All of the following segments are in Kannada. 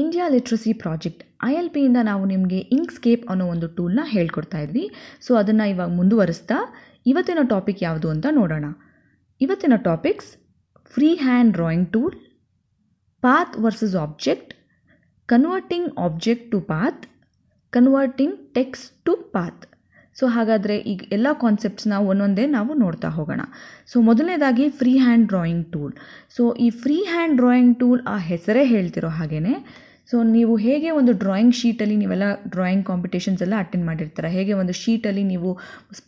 India literacy project I L ಪಿಯಿಂದ ನಾವು ನಿಮಗೆ ಇಂಕ್ಸ್ಕೇಪ್ ಅನ್ನೋ ಒಂದು ಟೂಲ್ನ ಹೇಳ್ಕೊಡ್ತಾ ಇದ್ವಿ ಸೊ ಅದನ್ನು ಇವಾಗ ಮುಂದುವರಿಸ್ತಾ ಇವತ್ತಿನ ಟಾಪಿಕ್ ಯಾವುದು ಅಂತ ನೋಡೋಣ ಇವತ್ತಿನ topics free hand drawing tool path versus object converting object to path converting text to path so ಹಾಗಾದರೆ ಈಗ ಎಲ್ಲ ಕಾನ್ಸೆಪ್ಟ್ಸ್ನ ಒಂದೊಂದೇ ನಾವು ನೋಡ್ತಾ ಹೋಗೋಣ ಸೊ ಮೊದಲನೇದಾಗಿ free hand drawing tool so ಈ ಫ್ರೀ ಹ್ಯಾಂಡ್ ಡ್ರಾಯಿಂಗ್ ಟೂಲ್ ಆ ಹೆಸರೇ ಹೇಳ್ತಿರೋ ಹಾಗೆಯೇ ಸೊ ನೀವು ಹೇಗೆ ಒಂದು ಡ್ರಾಯಿಂಗ್ ಶೀಟಲ್ಲಿ ನೀವೆಲ್ಲ ಡ್ರಾಯಿಂಗ್ ಕಾಂಪಿಟೇಷನ್ಸ್ ಎಲ್ಲ ಅಟೆಂಡ್ ಮಾಡಿರ್ತೀರ ಹೇಗೆ ಒಂದು ಶೀಟಲ್ಲಿ ನೀವು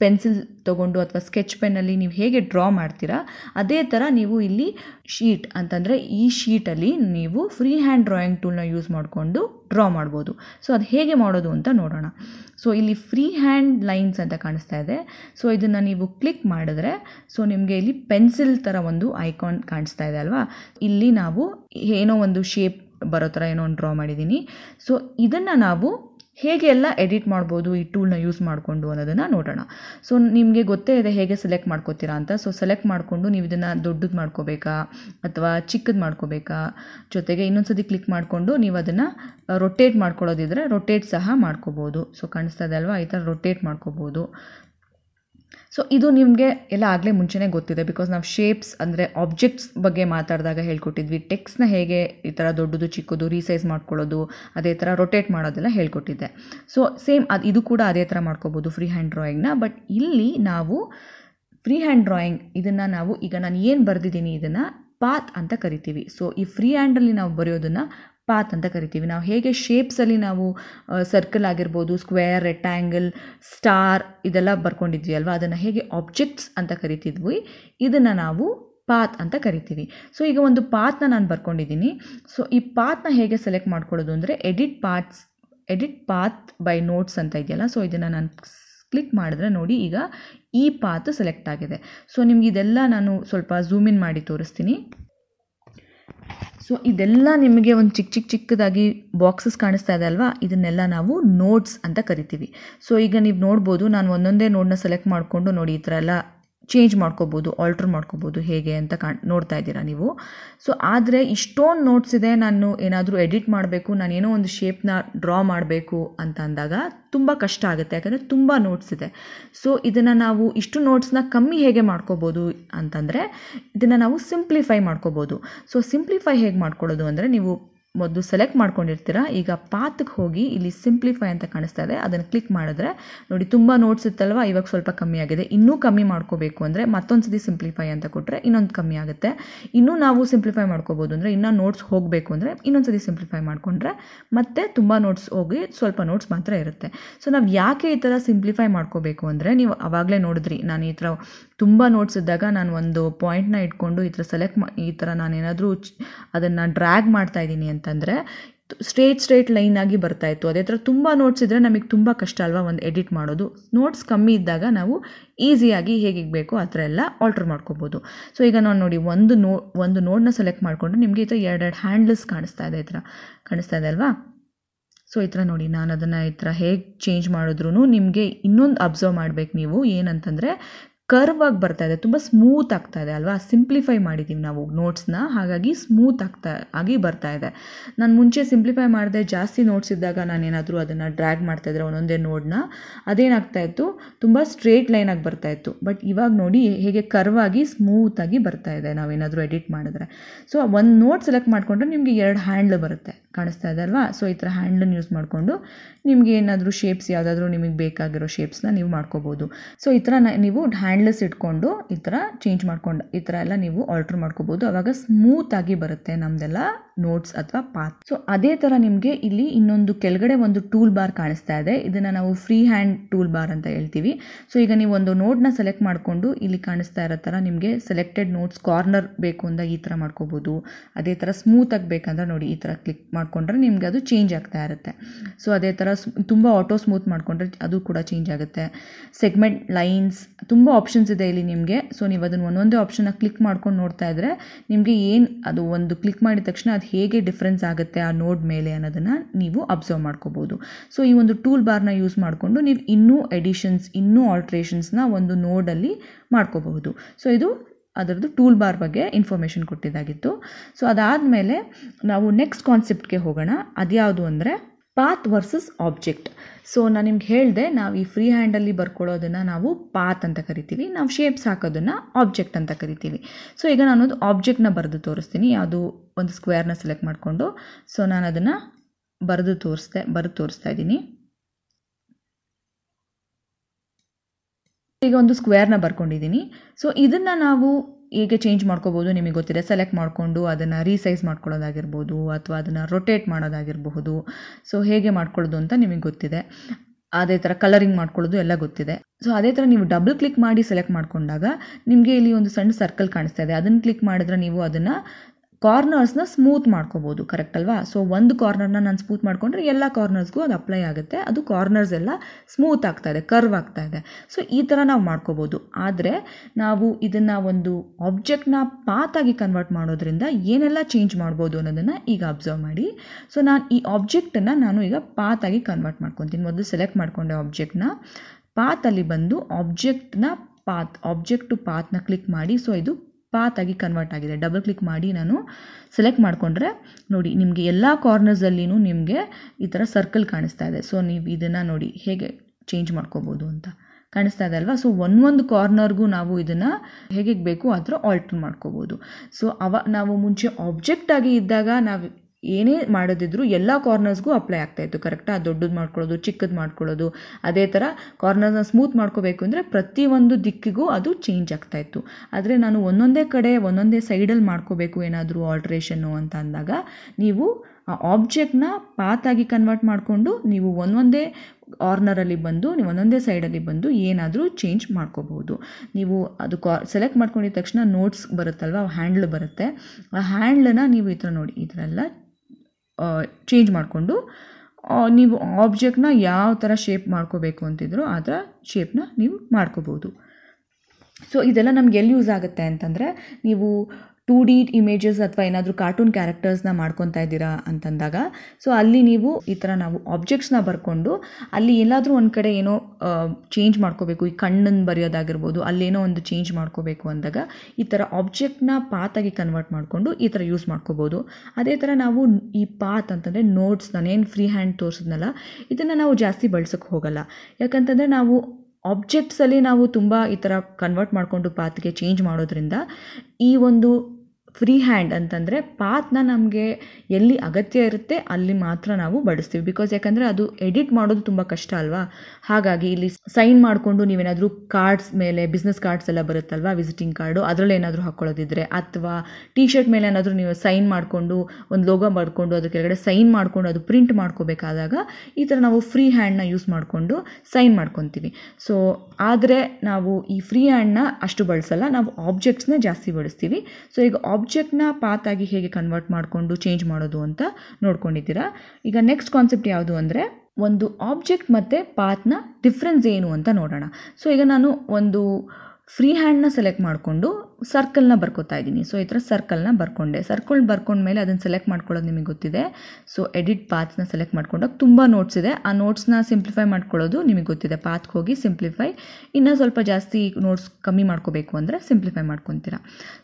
ಪೆನ್ಸಿಲ್ ತೊಗೊಂಡು ಅಥವಾ ಸ್ಕೆಚ್ ಪೆನ್ನಲ್ಲಿ ನೀವು ಹೇಗೆ ಡ್ರಾ ಮಾಡ್ತೀರಾ ಅದೇ ಥರ ನೀವು ಇಲ್ಲಿ ಶೀಟ್ ಅಂತಂದರೆ ಈ ಶೀಟಲ್ಲಿ ನೀವು ಫ್ರೀ ಹ್ಯಾಂಡ್ ಡ್ರಾಯಿಂಗ್ ಟೂಲ್ನ ಯೂಸ್ ಮಾಡಿಕೊಂಡು ಡ್ರಾ ಮಾಡ್ಬೋದು ಸೊ ಅದು ಹೇಗೆ ಮಾಡೋದು ಅಂತ ನೋಡೋಣ ಸೊ ಇಲ್ಲಿ ಫ್ರೀ ಹ್ಯಾಂಡ್ ಲೈನ್ಸ್ ಅಂತ ಕಾಣಿಸ್ತಾ ಇದೆ ಸೊ ಇದನ್ನು ನೀವು ಕ್ಲಿಕ್ ಮಾಡಿದ್ರೆ ಸೊ ನಿಮಗೆ ಇಲ್ಲಿ ಪೆನ್ಸಿಲ್ ಥರ ಒಂದು ಐಕಾನ್ ಕಾಣಿಸ್ತಾ ಇದೆ ಅಲ್ವಾ ಇಲ್ಲಿ ನಾವು ಏನೋ ಒಂದು ಶೇಪ್ ಬರೋ ಥರ ಏನೋ ಒಂದು ಡ್ರಾ ಮಾಡಿದ್ದೀನಿ ಸೊ ಇದನ್ನು ನಾವು ಹೇಗೆ ಎಲ್ಲ ಎಡಿಟ್ ಮಾಡ್ಬೋದು ಈ ಟೂಲ್ನ ಯೂಸ್ ಮಾಡಿಕೊಂಡು ಅನ್ನೋದನ್ನು ನೋಡೋಣ ಸೊ ನಿಮಗೆ ಗೊತ್ತೇ ಇದೆ ಹೇಗೆ ಸೆಲೆಕ್ಟ್ ಮಾಡ್ಕೋತೀರಾ ಅಂತ ಸೊ ಸೆಲೆಕ್ಟ್ ಮಾಡಿಕೊಂಡು ನೀವು ಇದನ್ನು ದೊಡ್ಡದು ಮಾಡ್ಕೋಬೇಕಾ ಅಥವಾ ಚಿಕ್ಕದು ಮಾಡ್ಕೋಬೇಕಾ ಜೊತೆಗೆ ಇನ್ನೊಂದು ಸತಿ ಕ್ಲಿಕ್ ಮಾಡಿಕೊಂಡು ನೀವು ಅದನ್ನು ರೊಟೇಟ್ ಮಾಡ್ಕೊಳ್ಳೋದಿದ್ರೆ ರೊಟೇಟ್ ಸಹ ಮಾಡ್ಕೋಬೋದು ಸೊ ಕಾಣಿಸ್ತಾ ಇದೆ ಅಲ್ವಾ ಈ ಥರ ರೊಟೇಟ್ ಮಾಡ್ಕೋಬೋದು ಸೊ ಇದು ನಿಮಗೆ ಎಲ್ಲ ಆಗಲೇ ಮುಂಚೆನೇ ಗೊತ್ತಿದೆ ಬಿಕಾಸ್ ನಾವು ಶೇಪ್ಸ್ ಅಂದರೆ ಆಬ್ಜೆಕ್ಟ್ಸ್ ಬಗ್ಗೆ ಮಾತಾಡಿದಾಗ ಹೇಳ್ಕೊಟ್ಟಿದ್ವಿ ಟೆಕ್ಸ್ನ ಹೇಗೆ ಈ ಥರ ದೊಡ್ಡದು ಚಿಕ್ಕದು ರೀಸೈಸ್ ಮಾಡ್ಕೊಳ್ಳೋದು ಅದೇ ಥರ ರೊಟೇಟ್ ಮಾಡೋದೆಲ್ಲ ಹೇಳ್ಕೊಟ್ಟಿದ್ದೆ ಸೊ ಸೇಮ್ ಅದು ಇದು ಕೂಡ ಅದೇ ಥರ ಮಾಡ್ಕೋಬೋದು ಫ್ರೀ ಹ್ಯಾಂಡ್ ಡ್ರಾಯಿಂಗ್ನ ಬಟ್ ಇಲ್ಲಿ ನಾವು ಫ್ರೀ ಹ್ಯಾಂಡ್ ಡ್ರಾಯಿಂಗ್ ಇದನ್ನು ನಾವು ಈಗ ನಾನು ಏನು ಬರೆದಿದ್ದೀನಿ ಇದನ್ನು ಪಾತ್ ಅಂತ ಕರಿತೀವಿ ಸೊ ಈ ಫ್ರೀ ಹ್ಯಾಂಡಲ್ಲಿ ನಾವು ಬರೆಯೋದನ್ನು ಪಾತ್ ಅಂತ ಕರಿತೀವಿ ನಾವು ಹೇಗೆ ಶೇಪ್ಸಲ್ಲಿ ನಾವು ಸರ್ಕಲ್ ಆಗಿರ್ಬೋದು ಸ್ಕ್ವೇರ್ ರೆಕ್ಟ್ಯಾಂಗಲ್ ಸ್ಟಾರ್ ಇದೆಲ್ಲ ಬರ್ಕೊಂಡಿದ್ವಿ ಅಲ್ವಾ ಅದನ್ನು ಹೇಗೆ ಆಬ್ಜೆಕ್ಟ್ಸ್ ಅಂತ ಕರಿತಿದ್ವಿ ಇದನ್ನು ನಾವು ಪಾತ್ ಅಂತ ಕರಿತೀವಿ ಸೊ ಈಗ ಒಂದು ಪಾತ್ನ ನಾನು ಬರ್ಕೊಂಡಿದ್ದೀನಿ ಸೊ ಈ ಪಾತ್ನ ಹೇಗೆ ಸೆಲೆಕ್ಟ್ ಮಾಡ್ಕೊಳ್ಳೋದು ಅಂದರೆ edit paths edit path by nodes ಅಂತ ಇದೆಯಲ್ಲ ಸೊ ಇದನ್ನು ನಾನು ಕ್ಲಿಕ್ ಮಾಡಿದ್ರೆ ನೋಡಿ ಈಗ ಈ ಪಾತ್ ಸೆಲೆಕ್ಟ್ ಆಗಿದೆ ಸೊ ನಿಮ್ಗೆ ಇದೆಲ್ಲ ನಾನು ಸ್ವಲ್ಪ ಝೂಮ್ ಇನ್ ಮಾಡಿ ತೋರಿಸ್ತೀನಿ ಸೊ ಇದೆಲ್ಲ ನಿಮಗೆ ಒಂದು ಚಿಕ್ಕ ಚಿಕ್ಕ ಚಿಕ್ಕದಾಗಿ ಬಾಕ್ಸಸ್ ಕಾಣಿಸ್ತಾ ಇದೆ ಅಲ್ವಾ ಇದನ್ನೆಲ್ಲ ನಾವು ನೋಟ್ಸ್ ಅಂತ ಕರಿತೀವಿ ಸೊ ಈಗ ನೀವು ನೋಡ್ಬೋದು ನಾನು ಒಂದೊಂದೇ ನೋಡನ್ನ ಸೆಲೆಕ್ಟ್ ಮಾಡಿಕೊಂಡು ನೋಡಿ ಈ ಥರ ಎಲ್ಲ ಚೇಂಜ್ ಮಾಡ್ಕೋಬೋದು ಆಲ್ಟ್ರ್ ಮಾಡ್ಕೋಬೋದು ಹೇಗೆ ಅಂತ ಕಾಣ್ ನೋಡ್ತಾ ಇದ್ದೀರಾ ನೀವು ಸೊ ಆದರೆ ಇಷ್ಟೊಂದು ನೋಟ್ಸ್ ಇದೆ ನಾನು ಏನಾದರೂ ಎಡಿಟ್ ಮಾಡಬೇಕು ನಾನು ಏನೋ ಒಂದು ಶೇಪ್ನ ಡ್ರಾ ಮಾಡಬೇಕು ಅಂತ ಅಂದಾಗ ತುಂಬ ಕಷ್ಟ ಆಗುತ್ತೆ ಯಾಕಂದರೆ ತುಂಬ ನೋಟ್ಸ್ ಇದೆ ಸೊ ಇದನ್ನು ನಾವು ಇಷ್ಟು ನೋಟ್ಸ್ನ ಕಮ್ಮಿ ಹೇಗೆ ಮಾಡ್ಕೋಬೋದು ಅಂತಂದರೆ ಇದನ್ನು ನಾವು ಸಿಂಪ್ಲಿಫೈ ಮಾಡ್ಕೋಬೋದು ಸೊ ಸಿಂಪ್ಲಿಫೈ ಹೇಗೆ ಮಾಡ್ಕೊಳ್ಳೋದು ಅಂದರೆ ನೀವು ಮೊದಲು ಸೆಲೆಕ್ಟ್ ಮಾಡ್ಕೊಂಡಿರ್ತೀರ ಈಗ ಪಾತ್ಗೆ ಹೋಗಿ ಇಲ್ಲಿ ಸಿಂಪ್ಲಿಫೈ ಅಂತ ಕಾಣಿಸ್ತಾ ಇದೆ ಅದನ್ನು ಕ್ಲಿಕ್ ಮಾಡಿದ್ರೆ ನೋಡಿ ತುಂಬ ನೋಟ್ಸ್ ಇತ್ತಲ್ವ ಇವಾಗ ಸ್ವಲ್ಪ ಕಮ್ಮಿ ಆಗಿದೆ ಇನ್ನೂ ಕಮ್ಮಿ ಮಾಡ್ಕೋಬೇಕು ಅಂದರೆ ಮತ್ತೊಂದು ಸತಿ ಸಿಂಪ್ಲಿಫೈ ಅಂತ ಕೊಟ್ಟರೆ ಇನ್ನೊಂದು ಕಮ್ಮಿ ಆಗುತ್ತೆ ಇನ್ನೂ ನಾವು ಸಿಂಪ್ಲಿಫೈ ಮಾಡ್ಕೋಬೋದು ಅಂದರೆ ಇನ್ನೂ ನೋಟ್ಸ್ ಹೋಗಬೇಕು ಅಂದರೆ ಇನ್ನೊಂದು ಸತಿ ಸಿಂಪ್ಲಿಫೈ ಮಾಡಿಕೊಂಡ್ರೆ ಮತ್ತೆ ತುಂಬ ನೋಟ್ಸ್ ಹೋಗಿ ಸ್ವಲ್ಪ ನೋಟ್ಸ್ ಮಾತ್ರ ಇರುತ್ತೆ ಸೊ ನಾವು ಯಾಕೆ ಈ ಥರ ಸಿಂಪ್ಲಿಫೈ ಮಾಡ್ಕೋಬೇಕು ಅಂದರೆ ನೀವು ಆವಾಗಲೇ ನೋಡಿದ್ರಿ ನಾನು ಈ ಥರ ತುಂಬ ನೋಟ್ಸ್ ಇದ್ದಾಗ ನಾನು ಒಂದು ಪಾಯಿಂಟ್ನ ಇಟ್ಕೊಂಡು ಈ ಥರ ಸೆಲೆಕ್ಟ್ ಮಾ ಈ ಥರ ನಾನೇನಾದರೂ ಅದನ್ನು ಡ್ರ್ಯಾಗ್ ಮಾಡ್ತಾ ಇದ್ದೀನಿ ಅಂತಂದರೆ ಸ್ಟ್ರೇಟ್ ಸ್ಟ್ರೇಟ್ ಲೈನಾಗಿ ಬರ್ತಾಯಿತ್ತು ಅದೇ ಥರ ತುಂಬ ನೋಟ್ಸ್ ಇದ್ದರೆ ನಮಗೆ ತುಂಬ ಕಷ್ಟ ಅಲ್ವಾ ಒಂದು ಎಡಿಟ್ ಮಾಡೋದು ನೋಟ್ಸ್ ಕಮ್ಮಿ ಇದ್ದಾಗ ನಾವು ಈಸಿಯಾಗಿ ಹೇಗೆ ಬೇಕೋ ಆ ಥರ ಎಲ್ಲ ಆಲ್ಟ್ರ್ ಮಾಡ್ಕೋಬೋದು ಸೊ ಈಗ ನಾನು ನೋಡಿ ಒಂದು ನೋ ಒಂದು ನೋಡ್ನ ಸೆಲೆಕ್ಟ್ ಮಾಡಿಕೊಂಡು ನಿಮಗೆ ಈ ಥರ ಎರಡೆರಡು ಹ್ಯಾಂಡ್ಲ್ಸ್ ಕಾಣಿಸ್ತಾ ಇದೆ ಈ ಥರ ಕಾಣಿಸ್ತಾ ಇದೆ ಅಲ್ವಾ ಸೊ ಈ ಥರ ನೋಡಿ ನಾನು ಅದನ್ನು ಈ ಥರ ಹೇಗೆ ಚೇಂಜ್ ಮಾಡಿದ್ರು ನಿಮಗೆ ಇನ್ನೊಂದು ಅಬ್ಸರ್ವ್ ಮಾಡಬೇಕು ನೀವು ಏನಂತಂದರೆ ಕರ್ವಾಗಿ ಬರ್ತಾ ಇದೆ ತುಂಬ ಸ್ಮೂತ್ ಆಗ್ತಾ ಇದೆ ಅಲ್ವಾ ಸಿಂಪ್ಲಿಫೈ ಮಾಡಿದ್ದೀವಿ ನಾವು ನೋಟ್ಸ್ನ ಹಾಗಾಗಿ ಸ್ಮೂತ್ ಆಗ್ತಾ ಆಗಿ ಬರ್ತಾ ಇದೆ ನಾನು ಮುಂಚೆ ಸಿಂಪ್ಲಿಫೈ ಮಾಡಿದೆ ಜಾಸ್ತಿ ನೋಟ್ಸ್ ಇದ್ದಾಗ ನಾನು ಏನಾದರೂ ಅದನ್ನು ಡ್ರ್ಯಾಗ್ ಮಾಡ್ತಾಯಿದ್ರೆ ಒಂದೊಂದೇ ನೋಡ್ನ ಅದೇನಾಗ್ತಾ ಇತ್ತು ತುಂಬ ಸ್ಟ್ರೇಟ್ ಲೈನಾಗಿ ಬರ್ತಾ ಇತ್ತು ಬಟ್ ಇವಾಗ ನೋಡಿ ಹೇಗೆ ಕರ್ವಾಗಿ ಸ್ಮೂತಾಗಿ ಬರ್ತಾ ಇದೆ ನಾವೇನಾದರೂ ಎಡಿಟ್ ಮಾಡಿದ್ರೆ ಸೊ ಒಂದು ನೋಟ್ ಸೆಲೆಕ್ಟ್ ಮಾಡಿಕೊಂಡ್ರೆ ನಿಮಗೆ ಎರಡು ಹ್ಯಾಂಡ್ಲ್ ಬರುತ್ತೆ ಕಾಣಿಸ್ತಾ ಇದೆ ಅಲ್ವಾ ಸೊ ಈ ಥರ ಹ್ಯಾಂಡ್ಲನ್ನು ಯೂಸ್ ಮಾಡಿಕೊಂಡು ನಿಮಗೆ ಏನಾದರೂ ಶೇಪ್ಸ್ ಯಾವುದಾದ್ರೂ ನಿಮಗೆ ಬೇಕಾಗಿರೋ ಶೇಪ್ಸ್ನ ನೀವು ಮಾಡ್ಕೋಬೋದು ಸೊ ಈ ಥರ ನೀವು ಹ್ಯಾಂಡ್ಲೆಸ್ ಇಟ್ಕೊಂಡು ಈ ಥರ ಚೇಂಜ್ ಮಾಡ್ಕೊಂಡು ಈ ಥರ ಎಲ್ಲ ನೀವು ಆಲ್ಟ್ರ್ ಮಾಡ್ಕೋಬೋದು ಆವಾಗ ಸ್ಮೂತಾಗಿ ಬರುತ್ತೆ ನಮ್ಮದೆಲ್ಲ ನೋಟ್ಸ್ ಅಥವಾ ಪಾತ್ ಸೊ ಅದೇ ಥರ ನಿಮಗೆ ಇಲ್ಲಿ ಇನ್ನೊಂದು ಕೆಳಗಡೆ ಒಂದು ಟೂಲ್ ಬಾರ್ ಕಾಣಿಸ್ತಾ ಇದೆ ಇದನ್ನು ನಾವು ಫ್ರೀ ಹ್ಯಾಂಡ್ ಟೂಲ್ ಬಾರ್ ಅಂತ ಹೇಳ್ತೀವಿ ಸೊ ಈಗ ನೀವು ಒಂದು ನೋಟ್ನ ಸೆಲೆಕ್ಟ್ ಮಾಡಿಕೊಂಡು ಇಲ್ಲಿ ಕಾಣಿಸ್ತಾ ಇರೋ ಥರ ನಿಮಗೆ ಸೆಲೆಕ್ಟೆಡ್ ನೋಟ್ಸ್ ಕಾರ್ನರ್ ಬೇಕು ಅಂತ ಈ ಥರ ಮಾಡ್ಕೋಬೋದು ಅದೇ ಥರ ಸ್ಮೂತಾಗಿ ಬೇಕಂದ್ರೆ ನೋಡಿ ಈ ಥರ ಕ್ಲಿಕ್ ಮಾಡಿಕೊಂಡ್ರೆ ನಿಮಗೆ ಅದು ಚೇಂಜ್ ಆಗ್ತಾ ಇರುತ್ತೆ ಸೊ ಅದೇ ಥರ ತುಂಬ ಆಟೋ ಸ್ಮೂತ್ ಮಾಡಿಕೊಂಡ್ರೆ ಅದು ಕೂಡ ಚೇಂಜ್ ಆಗುತ್ತೆ ಸೆಗ್ಮೆಂಟ್ ಲೈನ್ಸ್ ತುಂಬ ಆಪ್ಷನ್ಸ್ ಇದೆ ಇಲ್ಲಿ ನಿಮಗೆ ಸೊ ನೀವು ಅದನ್ನು ಒಂದೊಂದೇ ಆಪ್ಷನ್ನ ಕ್ಲಿಕ್ ಮಾಡ್ಕೊಂಡು ನೋಡ್ತಾ ಇದ್ರೆ ನಿಮಗೆ ಏನು ಅದು ಒಂದು ಕ್ಲಿಕ್ ಮಾಡಿದ ತಕ್ಷಣ ಅದು ಹೇಗೆ ಡಿಫ್ರೆನ್ಸ್ ಆಗುತ್ತೆ ಆ ನೋಡ್ ಮೇಲೆ ಅನ್ನೋದನ್ನು ನೀವು ಅಬ್ಸರ್ವ್ ಮಾಡ್ಕೋಬೋದು ಸೊ ಈ ಒಂದು ಟೂಲ್ ಬಾರ್ನ ಯೂಸ್ ಮಾಡಿಕೊಂಡು ನೀವು ಇನ್ನೂ ಎಡಿಷನ್ಸ್ ಇನ್ನೂ ಆಲ್ಟ್ರೇಷನ್ಸ್ನ ಒಂದು ನೋಡಲ್ಲಿ ಮಾಡ್ಕೋಬಹುದು ಸೊ ಇದು ಅದರದ್ದು ಟೂಲ್ ಬಾರ್ ಬಗ್ಗೆ ಇನ್ಫಾರ್ಮೇಷನ್ ಕೊಟ್ಟಿದ್ದಾಗಿತ್ತು ಸೊ ಅದಾದಮೇಲೆ ನಾವು ನೆಕ್ಸ್ಟ್ ಕಾನ್ಸೆಪ್ಟ್ಗೆ ಹೋಗೋಣ ಅದ್ಯಾವುದು ಅಂದರೆ ಪಾತ್ ವರ್ಸಸ್ ಆಬ್ಜೆಕ್ಟ್ ಸೊ ನಾನು ನಿಮ್ಗೆ ಹೇಳಿದೆ ನಾವು ಈ ಫ್ರೀ ಹ್ಯಾಂಡಲ್ಲಿ ಬರ್ಕೊಳ್ಳೋದನ್ನು ನಾವು ಪಾತ್ ಅಂತ ಕರಿತೀವಿ ನಾವು ಶೇಪ್ಸ್ ಹಾಕೋದನ್ನು ಆಬ್ಜೆಕ್ಟ್ ಅಂತ ಕರಿತೀವಿ ಸೊ ಈಗ ನಾನು ನಾನೊಂದು ಆಬ್ಜೆಕ್ಟ್ನ ಬರೆದು ತೋರಿಸ್ತೀನಿ ಯಾವುದು ಒಂದು ಸ್ಕ್ವೇರ್ನ ಸೆಲೆಕ್ಟ್ ಮಾಡಿಕೊಂಡು ಸೊ ನಾನು ಅದನ್ನು ಬರೆದು ತೋರಿಸ್ದೆ ಬರೆದು ತೋರಿಸ್ತಾ ಇದ್ದೀನಿ ಈಗ ಒಂದು ಸ್ಕ್ವೇರ್ನ ಬರ್ಕೊಂಡಿದ್ದೀನಿ ಸೊ ಇದನ್ನು ನಾವು ಹೇಗೆ ಚೇಂಜ್ ಮಾಡ್ಕೋಬೋದು ನಿಮಗೆ ಗೊತ್ತಿದೆ ಸೆಲೆಕ್ಟ್ ಮಾಡಿಕೊಂಡು ಅದನ್ನು ರೀಸೈಸ್ ಮಾಡ್ಕೊಳ್ಳೋದಾಗಿರ್ಬೋದು ಅಥವಾ ಅದನ್ನು ರೊಟೇಟ್ ಮಾಡೋದಾಗಿರಬಹುದು ಸೊ ಹೇಗೆ ಮಾಡ್ಕೊಳ್ಳೋದು ಅಂತ ನಿಮಗೆ ಗೊತ್ತಿದೆ ಅದೇ ಥರ ಕಲರಿಂಗ್ ಮಾಡ್ಕೊಳ್ಳೋದು ಎಲ್ಲ ಗೊತ್ತಿದೆ ಸೊ ಅದೇ ಥರ ನೀವು ಡಬಲ್ ಕ್ಲಿಕ್ ಮಾಡಿ ಸೆಲೆಕ್ಟ್ ಮಾಡಿಕೊಂಡಾಗ ನಿಮಗೆ ಇಲ್ಲಿ ಒಂದು ಸಣ್ಣ ಸರ್ಕಲ್ ಕಾಣಿಸ್ತಾ ಇದೆ ಅದನ್ನು ಕ್ಲಿಕ್ ಮಾಡಿದ್ರೆ ನೀವು ಅದನ್ನು ಕಾರ್ನರ್ಸ್ನ ಸ್ಮೂತ್ ಮಾಡ್ಕೋಬೋದು ಕರೆಕ್ಟ್ ಅಲ್ವಾ ಸೊ ಒಂದು ಕಾರ್ನರ್ನ ನಾನು ಸ್ಮೂತ್ ಮಾಡಿಕೊಂಡ್ರೆ ಎಲ್ಲ ಕಾರ್ನರ್ಸ್ಗೂ ಅದು ಅಪ್ಲೈ ಆಗುತ್ತೆ ಅದು ಕಾರ್ನರ್ಸ್ ಎಲ್ಲ ಸ್ಮೂತ್ ಆಗ್ತಾ ಇದೆ ಕರ್ವ್ ಆಗ್ತಾ ಇದೆ ಸೊ ಈ ಥರ ನಾವು ಮಾಡ್ಕೋಬೋದು ಆದರೆ ನಾವು ಇದನ್ನು ಒಂದು ಆಬ್ಜೆಕ್ಟ್ನ ಪಾತಾಗಿ ಕನ್ವರ್ಟ್ ಮಾಡೋದ್ರಿಂದ ಏನೆಲ್ಲ ಚೇಂಜ್ ಮಾಡ್ಬೋದು ಅನ್ನೋದನ್ನು ಈಗ ಅಬ್ಸರ್ವ್ ಮಾಡಿ ಸೊ ನಾನು ಈ ಆಬ್ಜೆಕ್ಟನ್ನು ನಾನು ಈಗ ಪಾತಾಗಿ ಕನ್ವರ್ಟ್ ಮಾಡ್ಕೊತೀನಿ ಮೊದಲು ಸೆಲೆಕ್ಟ್ ಮಾಡಿಕೊಂಡೆ ಆಬ್ಜೆಕ್ಟ್ನ ಪಾತಲ್ಲಿ ಬಂದು ಆಬ್ಜೆಕ್ಟ್ನ ಪಾತ್ ಆಬ್ಜೆಕ್ಟ್ ಟು ಪಾತ್ನ ಕ್ಲಿಕ್ ಮಾಡಿ ಸೊ ಇದು ಪಾತಾಗಿ ಕನ್ವರ್ಟ್ ಆಗಿದೆ ಡಬಲ್ ಕ್ಲಿಕ್ ಮಾಡಿ ನಾನು ಸೆಲೆಕ್ಟ್ ಮಾಡಿಕೊಂಡ್ರೆ ನೋಡಿ ನಿಮಗೆ ಎಲ್ಲ ಕಾರ್ನರ್ಸಲ್ಲಿನೂ ನಿಮಗೆ ಈ ಥರ ಸರ್ಕಲ್ ಕಾಣಿಸ್ತಾ ಇದೆ ಸೊ ನೀವು ಇದನ್ನು ನೋಡಿ ಹೇಗೆ ಚೇಂಜ್ ಮಾಡ್ಕೋಬೋದು ಅಂತ ಕಾಣಿಸ್ತಾ ಇದೆ ಅಲ್ವಾ ಸೊ ಒಂದೊಂದು ಕಾರ್ನರ್ಗೂ ನಾವು ಇದನ್ನು ಹೇಗೆ ಬೇಕು ಆದರೂ ಆಲ್ಟ್ರ್ ಆಲ್ಟರ್ ಮಾಡ್ಕೋಬೋದು ಸೊ ಅವ ನಾವು ಮುಂಚೆ ಆಬ್ಜೆಕ್ಟಾಗಿ ಇದ್ದಾಗ ನಾವು ಏನೇ ಮಾಡೋದಿದ್ರು ಎಲ್ಲ ಕಾರ್ನರ್ಸ್ಗೂ ಅಪ್ಲೈ ಆಗ್ತಾಯಿತ್ತು ಕರೆಕ್ಟಾ ದೊಡ್ಡದು ಮಾಡ್ಕೊಳ್ಳೋದು ಚಿಕ್ಕದು ಮಾಡ್ಕೊಳ್ಳೋದು ಅದೇ ಥರ ಕಾರ್ನರ್ನ ಸ್ಮೂತ್ ಮಾಡ್ಕೋಬೇಕು ಅಂದರೆ ಪ್ರತಿಯೊಂದು ದಿಕ್ಕಿಗೂ ಅದು ಚೇಂಜ್ ಇತ್ತು ಆದರೆ ನಾನು ಒಂದೊಂದೇ ಕಡೆ ಒಂದೊಂದೇ ಸೈಡಲ್ಲಿ ಮಾಡ್ಕೋಬೇಕು ಏನಾದರೂ ಆಲ್ಟ್ರೇಷನ್ನು ಅಂತ ಅಂದಾಗ ನೀವು ಆ ಆಬ್ಜೆಕ್ಟ್ನ ಪಾತಾಗಿ ಕನ್ವರ್ಟ್ ಮಾಡಿಕೊಂಡು ನೀವು ಒಂದೊಂದೇ ಕಾರ್ನರಲ್ಲಿ ಬಂದು ನೀವು ಒಂದೊಂದೇ ಸೈಡಲ್ಲಿ ಬಂದು ಏನಾದರೂ ಚೇಂಜ್ ಮಾಡ್ಕೋಬಹುದು ನೀವು ಅದು ಕಾ ಸೆಲೆಕ್ಟ್ ಮಾಡ್ಕೊಂಡಿದ ತಕ್ಷಣ ನೋಟ್ಸ್ ಬರುತ್ತಲ್ವ ಹ್ಯಾಂಡ್ಲ್ ಬರುತ್ತೆ ಆ ಹ್ಯಾಂಡ್ಲನ್ನ ನೀವು ಈ ಥರ ನೋಡಿ ಈ ಥರ ಎಲ್ಲ ಚೇಂಜ್ ಮಾಡಿಕೊಂಡು ನೀವು ಆಬ್ಜೆಕ್ಟ್ನ ಯಾವ ಥರ ಶೇಪ್ ಮಾಡ್ಕೋಬೇಕು ಅಂತಿದ್ರು ಆ ಥರ ಶೇಪ್ನ ನೀವು ಮಾಡ್ಕೋಬೋದು ಸೊ ಇದೆಲ್ಲ ನಮ್ಗೆ ಎಲ್ಲಿ ಯೂಸ್ ಆಗುತ್ತೆ ಅಂತಂದರೆ ನೀವು ಟೂ ಡಿ ಇಮೇಜಸ್ ಅಥವಾ ಏನಾದರೂ ಕಾರ್ಟೂನ್ ಕ್ಯಾರೆಕ್ಟರ್ಸ್ನ ಮಾಡ್ಕೊತಾ ಇದ್ದೀರಾ ಅಂತಂದಾಗ ಸೊ ಅಲ್ಲಿ ನೀವು ಈ ಥರ ನಾವು ಆಬ್ಜೆಕ್ಟ್ಸ್ನ ಬರ್ಕೊಂಡು ಅಲ್ಲಿ ಎಲ್ಲಾದರೂ ಒಂದು ಕಡೆ ಏನೋ ಚೇಂಜ್ ಮಾಡ್ಕೋಬೇಕು ಈ ಕಣ್ಣನ್ನು ಬರೆಯೋದಾಗಿರ್ಬೋದು ಅಲ್ಲೇನೋ ಒಂದು ಚೇಂಜ್ ಮಾಡ್ಕೋಬೇಕು ಅಂದಾಗ ಈ ಥರ ಆಬ್ಜೆಕ್ಟ್ನ ಪಾತಾಗಿ ಕನ್ವರ್ಟ್ ಮಾಡಿಕೊಂಡು ಈ ಥರ ಯೂಸ್ ಮಾಡ್ಕೋಬೋದು ಅದೇ ಥರ ನಾವು ಈ ಪಾತ್ ಅಂತಂದರೆ ನೋಟ್ಸ್ ನಾನೇನು ಫ್ರೀ ಹ್ಯಾಂಡ್ ತೋರಿಸಿದ್ನಲ್ಲ ಇದನ್ನು ನಾವು ಜಾಸ್ತಿ ಬಳಸೋಕ್ಕೆ ಹೋಗಲ್ಲ ಯಾಕಂತಂದರೆ ನಾವು ಆಬ್ಜೆಕ್ಟ್ಸಲ್ಲಿ ನಾವು ತುಂಬ ಈ ಥರ ಕನ್ವರ್ಟ್ ಮಾಡಿಕೊಂಡು ಪಾತ್ಗೆ ಚೇಂಜ್ ಮಾಡೋದ್ರಿಂದ ಈ ಒಂದು ಫ್ರೀ ಹ್ಯಾಂಡ್ ಅಂತಂದರೆ ಪಾತ್ನ ನಮಗೆ ಎಲ್ಲಿ ಅಗತ್ಯ ಇರುತ್ತೆ ಅಲ್ಲಿ ಮಾತ್ರ ನಾವು ಬಡಿಸ್ತೀವಿ ಬಿಕಾಸ್ ಯಾಕಂದರೆ ಅದು ಎಡಿಟ್ ಮಾಡೋದು ತುಂಬ ಕಷ್ಟ ಅಲ್ವಾ ಹಾಗಾಗಿ ಇಲ್ಲಿ ಸೈನ್ ಮಾಡಿಕೊಂಡು ನೀವೇನಾದರೂ ಕಾರ್ಡ್ಸ್ ಮೇಲೆ ಬಿಸ್ನೆಸ್ ಕಾರ್ಡ್ಸ್ ಎಲ್ಲ ಬರುತ್ತಲ್ವಾ ವಿಸಿಟಿಂಗ್ ಕಾರ್ಡು ಅದರಲ್ಲಿ ಏನಾದರೂ ಹಾಕ್ಕೊಳ್ಳೋದಿದ್ರೆ ಅಥವಾ ಟೀ ಶರ್ಟ್ ಮೇಲೆ ಏನಾದರೂ ನೀವು ಸೈನ್ ಮಾಡಿಕೊಂಡು ಒಂದು ಲೋಗೋ ಮಾಡಿಕೊಂಡು ಅದ್ರ ಕೆಳಗಡೆ ಸೈನ್ ಮಾಡಿಕೊಂಡು ಅದು ಪ್ರಿಂಟ್ ಮಾಡ್ಕೋಬೇಕಾದಾಗ ಈ ಥರ ನಾವು ಫ್ರೀ ಹ್ಯಾಂಡನ್ನ ಯೂಸ್ ಮಾಡಿಕೊಂಡು ಸೈನ್ ಮಾಡ್ಕೊತೀವಿ ಸೊ ಆದರೆ ನಾವು ಈ ಫ್ರೀ ಹ್ಯಾಂಡ್ನ ಅಷ್ಟು ಬಳಸಲ್ಲ ನಾವು ಆಬ್ಜೆಕ್ಟ್ಸ್ನ ಜಾಸ್ತಿ ಬಳಸ್ತೀವಿ ಸೊ ಈಗ ಆಬ್ ಆಬ್ಜೆಕ್ಟ್ನ ಪಾತ್ ಆಗಿ ಹೇಗೆ ಕನ್ವರ್ಟ್ ಮಾಡಿಕೊಂಡು ಚೇಂಜ್ ಮಾಡೋದು ಅಂತ ನೋಡ್ಕೊಂಡಿದ್ದೀರಾ ಈಗ ನೆಕ್ಸ್ಟ್ ಕಾನ್ಸೆಪ್ಟ್ ಯಾವುದು ಅಂದರೆ ಒಂದು ಆಬ್ಜೆಕ್ಟ್ ಮತ್ತು ಪಾತ್ನ ಡಿಫ್ರೆನ್ಸ್ ಏನು ಅಂತ ನೋಡೋಣ ಸೊ ಈಗ ನಾನು ಒಂದು ಫ್ರೀ ಹ್ಯಾಂಡ್ನ ಸೆಲೆಕ್ಟ್ ಮಾಡಿಕೊಂಡು ಸರ್ಕಲ್ನ ಬರ್ಕೋತಾ ಇದ್ದೀನಿ ಸೊ ಈ ಥರ ಸರ್ಕಲ್ನ ಬರ್ಕೊಂಡೆ ಸರ್ಕಲ್ ಬರ್ಕೊಂಡ್ಮೇಲೆ ಅದನ್ನು ಸೆಲೆಕ್ಟ್ ಮಾಡ್ಕೊಳ್ಳೋದು ನಿಮಗೆ ಗೊತ್ತಿದೆ ಸೊ ಎಡಿಟ್ ಪಾತ್ನ ಸೆಲೆಕ್ಟ್ ಮಾಡ್ಕೊಂಡಾಗ ತುಂಬ ನೋಟ್ಸ್ ಇದೆ ಆ ನೋಟ್ಸ್ನ ಸಿಂಪ್ಲಿಫೈ ಮಾಡ್ಕೊಳ್ಳೋದು ನಿಮಗೆ ಗೊತ್ತಿದೆ ಪಾತ್ಗೆ ಹೋಗಿ ಸಿಂಪ್ಲಿಫೈ ಇನ್ನೂ ಸ್ವಲ್ಪ ಜಾಸ್ತಿ ನೋಟ್ಸ್ ಕಮ್ಮಿ ಮಾಡ್ಕೋಬೇಕು ಅಂದರೆ ಸಿಂಪ್ಲಿಫೈ ಮಾಡ್ಕೊತೀರಾ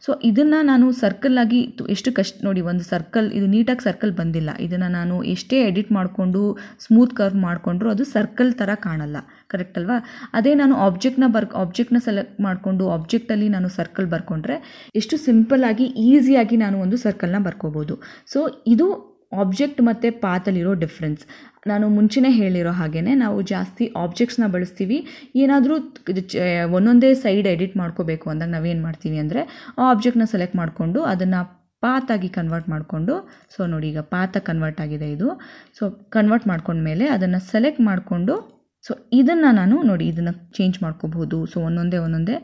ಸೊ ಇದನ್ನು ನಾನು ಸರ್ಕಲ್ ಆಗಿ ಎಷ್ಟು ಕಷ್ಟ ನೋಡಿ ಒಂದು ಸರ್ಕಲ್ ಇದು ನೀಟಾಗಿ ಸರ್ಕಲ್ ಬಂದಿಲ್ಲ ಇದನ್ನು ನಾನು ಎಷ್ಟೇ ಎಡಿಟ್ ಮಾಡಿಕೊಂಡು ಸ್ಮೂತ್ ಕರ್ವ್ ಮಾಡಿಕೊಂಡ್ರು ಅದು ಸರ್ಕಲ್ ಥರ ಕಾಣಲ್ಲ ಕರೆಕ್ಟ್ ಅಲ್ವಾ ಅದೇ ನಾನು ಆಬ್ಜೆಕ್ಟ್ನ ಬರ್ ಆಬ್ಜೆಕ್ಟ್ನ ಸೆಲೆಕ್ಟ್ ಮಾಡಿಕೊಂಡು ಆಬ್ಜೆಕ್ಟಲ್ಲಿ ನಾನು ಸರ್ಕಲ್ ಬರ್ಕೊಂಡು ಮಾಡಿಕೊಂಡ್ರೆ ಎಷ್ಟು ಸಿಂಪಲ್ಲಾಗಿ ಈಸಿಯಾಗಿ ನಾನು ಒಂದು ಸರ್ಕಲ್ನ ಬರ್ಕೋಬೋದು ಸೊ ಇದು ಆಬ್ಜೆಕ್ಟ್ ಮತ್ತು ಪಾತಲ್ಲಿರೋ ಡಿಫ್ರೆನ್ಸ್ ನಾನು ಮುಂಚೆನೇ ಹೇಳಿರೋ ಹಾಗೇ ನಾವು ಜಾಸ್ತಿ ಆಬ್ಜೆಕ್ಟ್ಸ್ನ ಬಳಸ್ತೀವಿ ಏನಾದರೂ ಒಂದೊಂದೇ ಸೈಡ್ ಎಡಿಟ್ ಮಾಡ್ಕೋಬೇಕು ಅಂದಾಗ ನಾವೇನು ಮಾಡ್ತೀವಿ ಅಂದರೆ ಆ ಆಬ್ಜೆಕ್ಟ್ನ ಸೆಲೆಕ್ಟ್ ಮಾಡಿಕೊಂಡು ಅದನ್ನು ಪಾತಾಗಿ ಕನ್ವರ್ಟ್ ಮಾಡಿಕೊಂಡು ಸೊ ನೋಡಿ ಈಗ ಪಾತ ಕನ್ವರ್ಟ್ ಆಗಿದೆ ಇದು ಸೊ ಕನ್ವರ್ಟ್ ಮಾಡ್ಕೊಂಡ್ಮೇಲೆ ಅದನ್ನು ಸೆಲೆಕ್ಟ್ ಮಾಡಿಕೊಂಡು ಸೊ ಇದನ್ನು ನಾನು ನೋಡಿ ಇದನ್ನು ಚೇಂಜ್ ಮಾಡ್ಕೋಬಹುದು ಸೊ ಒಂದೊಂದೇ ಒಂದೊಂದೇ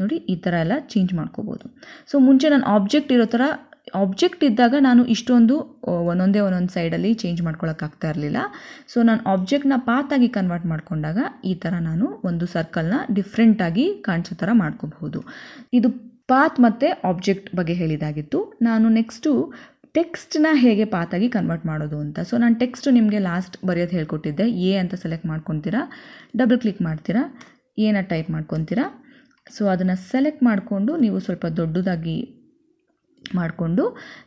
ನೋಡಿ ಈ ಥರ ಎಲ್ಲ ಚೇಂಜ್ ಮಾಡ್ಕೋಬೋದು ಸೊ ಮುಂಚೆ ನಾನು ಆಬ್ಜೆಕ್ಟ್ ಇರೋ ಥರ ಆಬ್ಜೆಕ್ಟ್ ಇದ್ದಾಗ ನಾನು ಇಷ್ಟೊಂದು ಒಂದೊಂದೇ ಒಂದೊಂದು ಸೈಡಲ್ಲಿ ಚೇಂಜ್ ಮಾಡ್ಕೊಳೋಕ್ಕಾಗ್ತಾ ಇರಲಿಲ್ಲ ಸೊ ನಾನು ಆಬ್ಜೆಕ್ಟ್ನ ಪಾತಾಗಿ ಕನ್ವರ್ಟ್ ಮಾಡಿಕೊಂಡಾಗ ಈ ಥರ ನಾನು ಒಂದು ಸರ್ಕಲ್ನ ಡಿಫ್ರೆಂಟಾಗಿ ಕಾಣಿಸೋ ಥರ ಮಾಡ್ಕೋಬಹುದು ಇದು ಪಾತ್ ಮತ್ತು ಆಬ್ಜೆಕ್ಟ್ ಬಗ್ಗೆ ಹೇಳಿದಾಗಿತ್ತು ನಾನು ನೆಕ್ಸ್ಟು ಟೆಕ್ಸ್ಟ್ನ ಹೇಗೆ ಪಾತಾಗಿ ಕನ್ವರ್ಟ್ ಮಾಡೋದು ಅಂತ ಸೊ ನಾನು ಟೆಕ್ಸ್ಟ್ ನಿಮಗೆ ಲಾಸ್ಟ್ ಬರೆಯೋದು ಹೇಳ್ಕೊಟ್ಟಿದ್ದೆ ಎ ಅಂತ ಸೆಲೆಕ್ಟ್ ಮಾಡ್ಕೊತೀರಾ ಡಬಲ್ ಕ್ಲಿಕ್ ಮಾಡ್ತೀರಾ ಏನ ಟೈಪ್ ಮಾಡ್ಕೊತೀರಾ ಸೊ ಅದನ್ನು ಸೆಲೆಕ್ಟ್ ಮಾಡಿಕೊಂಡು ನೀವು ಸ್ವಲ್ಪ ದೊಡ್ಡದಾಗಿ ಮಾಡಿಕೊಂಡು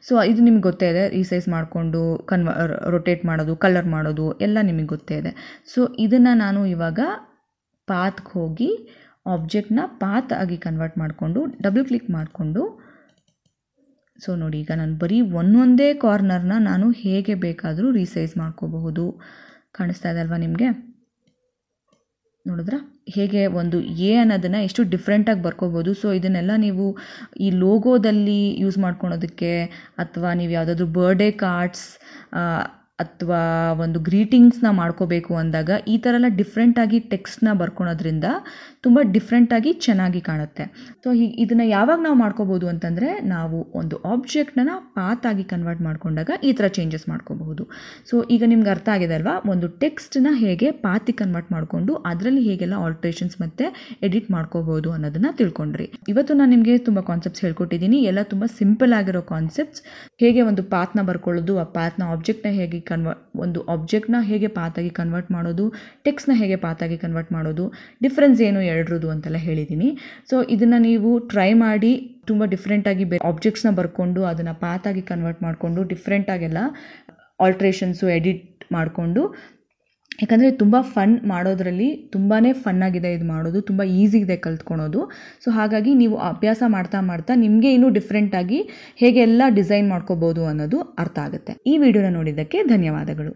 ಸೊ ಇದು ನಿಮ್ಗೆ ಗೊತ್ತೇ ಇದೆ ಈ ಮಾಡಿಕೊಂಡು ಕನ್ವ ರೊಟೇಟ್ ಮಾಡೋದು ಕಲರ್ ಮಾಡೋದು ಎಲ್ಲ ನಿಮಗೆ ಗೊತ್ತೇ ಇದೆ ಸೊ ಇದನ್ನು ನಾನು ಇವಾಗ ಪಾತ್ಗೆ ಹೋಗಿ ಆಬ್ಜೆಕ್ಟ್ನ ಪಾತ್ ಆಗಿ ಕನ್ವರ್ಟ್ ಮಾಡಿಕೊಂಡು ಡಬಲ್ ಕ್ಲಿಕ್ ಮಾಡಿಕೊಂಡು ಸೊ ನೋಡಿ ಈಗ ನಾನು ಬರೀ ಒಂದೊಂದೇ ಕಾರ್ನರ್ನ ನಾನು ಹೇಗೆ ಬೇಕಾದರೂ ರೀಸೈಜ್ ಮಾಡ್ಕೋಬಹುದು ಕಾಣಿಸ್ತಾ ಇದೆ ಅಲ್ವಾ ನಿಮಗೆ ನೋಡಿದ್ರಾ ಹೇಗೆ ಒಂದು ಎ ಅನ್ನೋದನ್ನು ಎಷ್ಟು ಡಿಫ್ರೆಂಟಾಗಿ ಬರ್ಕೋಬೋದು ಸೊ ಇದನ್ನೆಲ್ಲ ನೀವು ಈ ಲೋಗೋದಲ್ಲಿ ಯೂಸ್ ಮಾಡ್ಕೊಳೋದಕ್ಕೆ ಅಥವಾ ನೀವು ಯಾವುದಾದ್ರೂ ಬರ್ಡೇ ಕಾರ್ಡ್ಸ್ ಅಥವಾ ಒಂದು ಗ್ರೀಟಿಂಗ್ಸ್ನ ಮಾಡ್ಕೋಬೇಕು ಅಂದಾಗ ಈ ಥರ ಎಲ್ಲ ಡಿಫ್ರೆಂಟಾಗಿ ಟೆಕ್ಸ್ಟ್ನ ಬರ್ಕೊಳೋದ್ರಿಂದ ತುಂಬ ಡಿಫ್ರೆಂಟಾಗಿ ಚೆನ್ನಾಗಿ ಕಾಣುತ್ತೆ ಸೊ ಈ ಇದನ್ನು ಯಾವಾಗ ನಾವು ಮಾಡ್ಕೋಬೋದು ಅಂತಂದರೆ ನಾವು ಒಂದು ಪಾತ್ ಪಾತಾಗಿ ಕನ್ವರ್ಟ್ ಮಾಡ್ಕೊಂಡಾಗ ಈ ಥರ ಚೇಂಜಸ್ ಮಾಡ್ಕೋಬಹುದು ಸೊ ಈಗ ನಿಮ್ಗೆ ಅರ್ಥ ಆಗಿದೆ ಅಲ್ವಾ ಒಂದು ಟೆಕ್ಸ್ಟ್ನ ಹೇಗೆ ಪಾತಿ ಕನ್ವರ್ಟ್ ಮಾಡಿಕೊಂಡು ಅದರಲ್ಲಿ ಹೇಗೆಲ್ಲ ಆಲ್ಟ್ರೇಷನ್ಸ್ ಮತ್ತು ಎಡಿಟ್ ಮಾಡ್ಕೋಬೋದು ಅನ್ನೋದನ್ನು ತಿಳ್ಕೊಂಡ್ರಿ ಇವತ್ತು ನಾನು ನಿಮಗೆ ತುಂಬ ಕಾನ್ಸೆಪ್ಟ್ಸ್ ಹೇಳ್ಕೊಟ್ಟಿದ್ದೀನಿ ಎಲ್ಲ ತುಂಬ ಸಿಂಪಲ್ ಆಗಿರೋ ಕಾನ್ಸೆಪ್ಟ್ಸ್ ಹೇಗೆ ಒಂದು ಪಾತ್ನ ಬರ್ಕೊಳ್ಳೋದು ಆ ಪಾತ್ನ ಆಬ್ಜೆಕ್ಟ್ನ ಹೇಗೆ ಕನ್ವ ಒಂದು ಆಬ್ಜೆಕ್ಟ್ನ ಹೇಗೆ ಪಾತಾಗಿ ಕನ್ವರ್ಟ್ ಮಾಡೋದು ಟೆಕ್ಸ್ಟ್ನ ಹೇಗೆ ಪಾತಾಗಿ ಕನ್ವರ್ಟ್ ಮಾಡೋದು ಡಿಫ್ರೆನ್ಸ್ ಏನು ಎರಡ್ರದ್ದು ಅಂತೆಲ್ಲ ಹೇಳಿದ್ದೀನಿ ಸೊ ಇದನ್ನು ನೀವು ಟ್ರೈ ಮಾಡಿ ತುಂಬ ಡಿಫ್ರೆಂಟಾಗಿ ಬೇರೆ ಆಬ್ಜೆಕ್ಟ್ಸ್ನ ಬರ್ಕೊಂಡು ಅದನ್ನು ಪಾತಾಗಿ ಕನ್ವರ್ಟ್ ಮಾಡಿಕೊಂಡು ಡಿಫ್ರೆಂಟಾಗೆಲ್ಲ ಆಲ್ಟ್ರೇಷನ್ಸು ಎಡಿಟ್ ಮಾಡಿಕೊಂಡು ಯಾಕಂದರೆ ತುಂಬ ಫನ್ ಮಾಡೋದರಲ್ಲಿ ತುಂಬಾ ಫನ್ನಾಗಿದೆ ಇದು ಮಾಡೋದು ತುಂಬ ಈಸಿ ಇದೆ ಕಲ್ತ್ಕೊಳೋದು ಸೊ ಹಾಗಾಗಿ ನೀವು ಅಭ್ಯಾಸ ಮಾಡ್ತಾ ಮಾಡ್ತಾ ನಿಮಗೆ ಇನ್ನೂ ಡಿಫ್ರೆಂಟಾಗಿ ಹೇಗೆಲ್ಲ ಡಿಸೈನ್ ಮಾಡ್ಕೋಬೋದು ಅನ್ನೋದು ಅರ್ಥ ಆಗುತ್ತೆ ಈ ವಿಡಿಯೋನ ನೋಡಿದ್ದಕ್ಕೆ ಧನ್ಯವಾದಗಳು